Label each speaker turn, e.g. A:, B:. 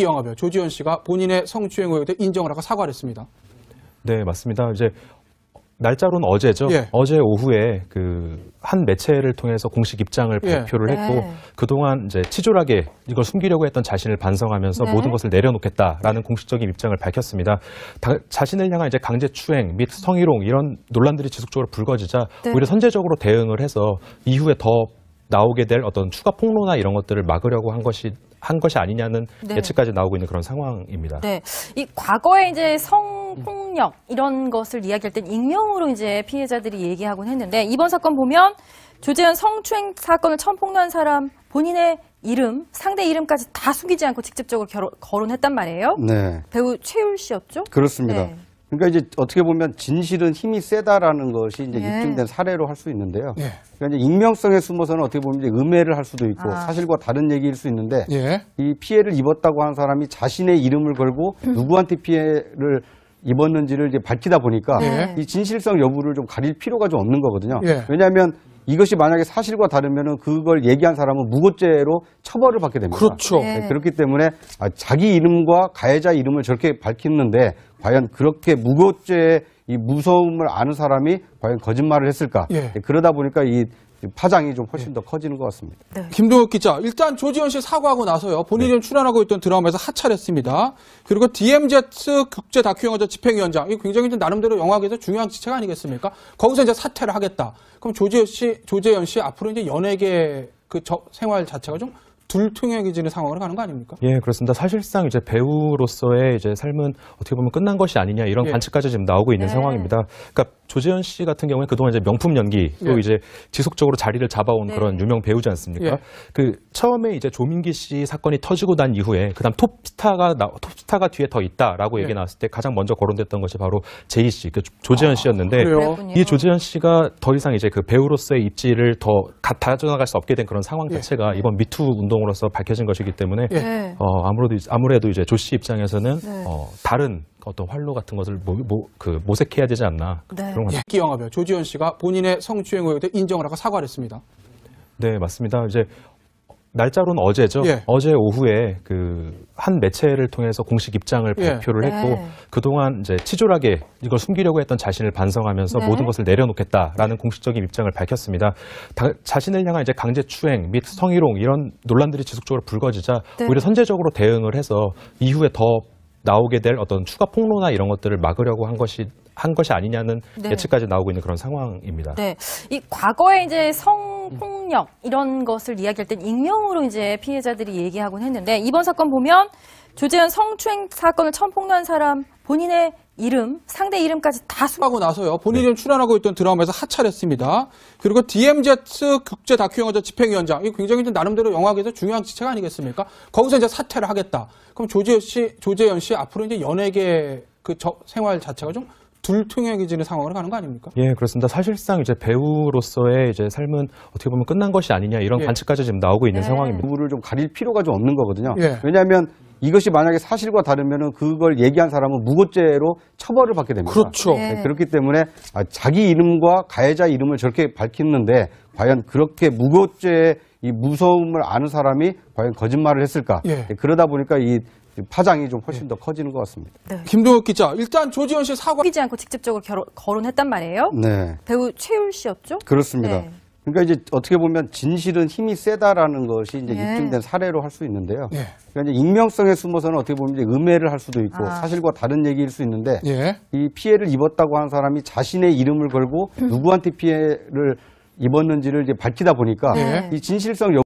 A: 복귀 영화배우 조지현 씨가 본인의 성추행 의혹에 인정을 하고 사과를 했습니다.
B: 네, 맞습니다. 이제 날짜로는 어제죠. 예. 어제 오후에 그한 매체를 통해서 공식 입장을 예. 발표를 네. 했고 네. 그동안 이제 치졸하게 이걸 숨기려고 했던 자신을 반성하면서 네. 모든 것을 내려놓겠다라는 공식적인 입장을 밝혔습니다. 다, 자신을 향한 이제 강제 추행 및 성희롱 이런 논란들이 지속적으로 불거지자 네. 오히려 선제적으로 대응을 해서 이후에 더 나오게 될 어떤 추가 폭로나 이런 것들을 막으려고 한 것이 한 것이 아니냐는 네. 예측까지
A: 나오고 있는 그런 상황입니다. 네. 이 과거에 이제 성폭력 이런 것을 이야기할 땐 익명으로 이제 피해자들이 얘기하곤 했는데 이번 사건 보면 조재현 성추행 사건을 처음 폭로한 사람 본인의 이름, 상대 이름까지 다 숨기지 않고 직접적으로 결혼, 거론했단 말이에요. 네. 배우 최율 씨였죠? 그렇습니다. 네.
C: 그러니까 이제 어떻게 보면 진실은 힘이 세다라는 것이 이제 예. 입증된 사례로 할 수 있는데요. 예. 그러니까 이제 익명성에 숨어서는 어떻게 보면 이제 음해를 할 수도 있고 아. 사실과 다른 얘기일 수 있는데 예. 이 피해를 입었다고 한 사람이 자신의 이름을 걸고 음. 누구한테 피해를 입었는지를 이제 밝히다 보니까 예. 이 진실성 여부를 좀 가릴 필요가 좀 없는 거거든요. 예. 왜냐하면 이것이 만약에 사실과 다르면은 그걸 얘기한 사람은 무고죄로 처벌을 받게 됩니다. 그렇죠. 네. 네. 그렇기 때문에 아, 자기 이름과 가해자 이름을 저렇게 밝혔는데 과연 그렇게 무고죄의 이 무서움을 아는 사람이 과연 거짓말을 했을까? 예. 그러다 보니까 이 파장이 좀 훨씬
A: 네. 더 커지는 것 같습니다. 네. 김동욱 기자, 일단 조지현 씨 사과하고 나서요. 본인이 네. 출연하고 있던 드라마에서 하차했습니다. 그리고 DMZ 국제 다큐 영화제 집행위원장, 이 굉장히 나름대로 영화계에서 중요한 지체가 아니겠습니까? 거기서 이제 사퇴를 하겠다. 그럼 조지현 씨, 조재현 씨 앞으로 이제 연예계 그 저, 생활 자체가 좀 둘통행해지는 상황으로 가는 거 아닙니까?
B: 예, 그렇습니다. 사실상 이제 배우로서의 이제 삶은 어떻게 보면 끝난 것이 아니냐 이런 예. 관측까지 지금 나오고 있는 네. 상황입니다. 그러니까 조재현 씨 같은 경우에 그동안 이제 명품 연기 또 예. 이제 지속적으로 자리를 잡아온 네. 그런 유명 배우지 않습니까? 예. 그 처음에 이제 조민기 씨 사건이 터지고 난 이후에 그다음 톱스타가 나, 톱스타가 뒤에 더 있다라고 얘기 예. 나왔을 때 가장 먼저 거론됐던 것이 바로 제이 씨, 그 조재현 아, 씨였는데 그래요? 이 조재현 씨가 더 이상 이제 그 배우로서의 입지를 더 다져나갈 수 없게 된 그런 상황 예. 자체가 이번 미투 운동으로서 밝혀진 것이기 때문에 예. 네. 어, 아무래도 아무래도 이제 조 씨 입장에서는 네. 어, 다른 어떤 활로 같은 것을 모, 모, 그 모색해야 되지 않나 네. 그런 예,
A: 기 영화배우 조지현 씨가 본인의 성추행 의혹에 대해 인정을 하고 사과를 했습니다.
B: 네 맞습니다. 이제 날짜로는 어제죠. 예. 어제 오후에 그 한 매체를 통해서 공식 입장을 예. 발표를 했고 네. 그동안 이제 치졸하게 이걸 숨기려고 했던 자신을 반성하면서 네. 모든 것을 내려놓겠다라는 공식적인 입장을 밝혔습니다. 다, 자신을 향한 이제 강제 추행 및 성희롱 이런 논란들이 지속적으로 불거지자 네. 오히려 선제적으로 대응을 해서 이후에 더 나오게 될 어떤 추가 폭로나 이런 것들을 막으려고 한 것이 한 것이 아니냐는 네. 예측까지 나오고 있는 그런 상황입니다.
A: 네, 이 과거에 이제 성폭력 이런 것을 이야기할 땐 익명으로 이제 피해자들이 얘기하곤 했는데 이번 사건 보면 조재현 성추행 사건을 처음 폭로한 사람 본인의 이름, 상대 이름까지 다 수하고 나서요. 본인이 네. 출연하고 있던 드라마에서 하차했습니다. 그리고 DMZ 국제 다큐 영화제 집행위원장. 이 굉장히 나름대로 영화계에서 중요한 지체가 아니겠습니까? 거기서 이제 사퇴를 하겠다. 그럼 조재현 씨, 조재현 씨 앞으로 이제 연예계 그 저, 생활 자체가 좀 둘통행해지는 상황으로 가는 거 아닙니까?
B: 예, 그렇습니다. 사실상 이제 배우로서의 이제 삶은 어떻게 보면 끝난 것이 아니냐 이런 예. 관측까지 지금 나오고 있는 예. 상황입니다. 부부를 좀 가릴 필요가 좀 없는 거거든요. 예. 왜냐하면 이것이
C: 만약에 사실과 다르면 그걸 얘기한 사람은 무고죄로 처벌을 받게 됩니다. 그렇죠. 네. 네. 그렇기 때문에 아, 자기 이름과 가해자 이름을 저렇게 밝혔는데 과연 그렇게 무고죄의 이 무서움을 아는 사람이 과연 거짓말을 했을까? 예. 네, 그러다 보니까 이 파장이 좀 훨씬 예. 더 커지는 것 같습니다.
A: 네. 김동욱 기자, 일단 조지현 씨 사과. 이지 않고 직접적으로 결혼, 거론했단 말이에요. 네. 배우 최율 씨였죠? 그렇습니다. 네.
C: 그러니까 이제 어떻게 보면 진실은 힘이 세다라는 것이 이제 예. 입증된 사례로 할 수 있는데요. 예. 그러니까 이제 익명성에 숨어서는 어떻게 보면 이제 음해를 할 수도 있고 아. 사실과 다른 얘기일 수 있는데 예. 이 피해를 입었다고 한 사람이 자신의 이름을 걸고 음. 누구한테 피해를 입었는지를 이제 밝히다 보니까 네. 이 진실성